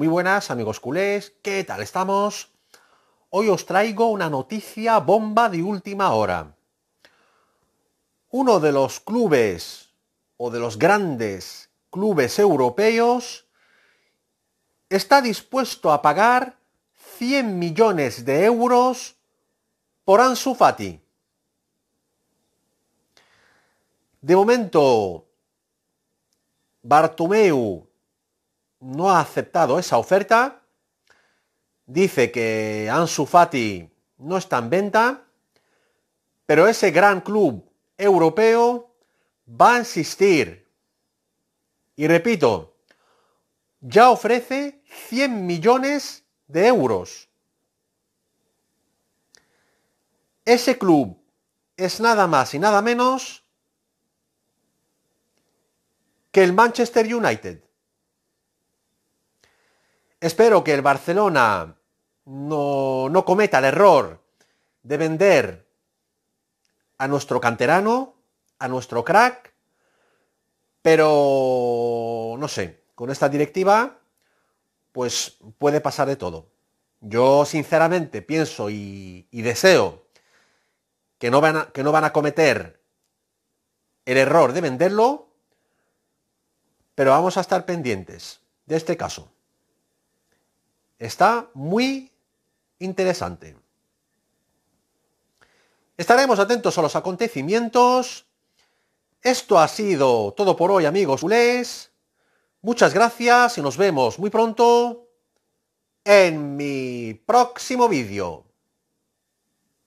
Muy buenas amigos culés, ¿qué tal estamos? Hoy os traigo una noticia bomba de última hora. Uno de los clubes o de los grandes clubes europeos está dispuesto a pagar 100 millones de euros por Ansu Fati. De momento, Bartomeu no ha aceptado esa oferta. Dice que Ansu Fati no está en venta, pero ese gran club europeo va a insistir. Y repito, ya ofrece 100 millones de euros. Ese club es nada más y nada menos que el Manchester United. Espero que el Barcelona no, cometa el error de vender a nuestro canterano, a nuestro crack, pero no sé, con esta directiva pues puede pasar de todo. Yo sinceramente pienso y, deseo que que no van a cometer el error de venderlo, pero vamos a estar pendientes de este caso. Está muy interesante. Estaremos atentos a los acontecimientos. Esto ha sido todo por hoy, amigos culés. Muchas gracias y nos vemos muy pronto en mi próximo vídeo.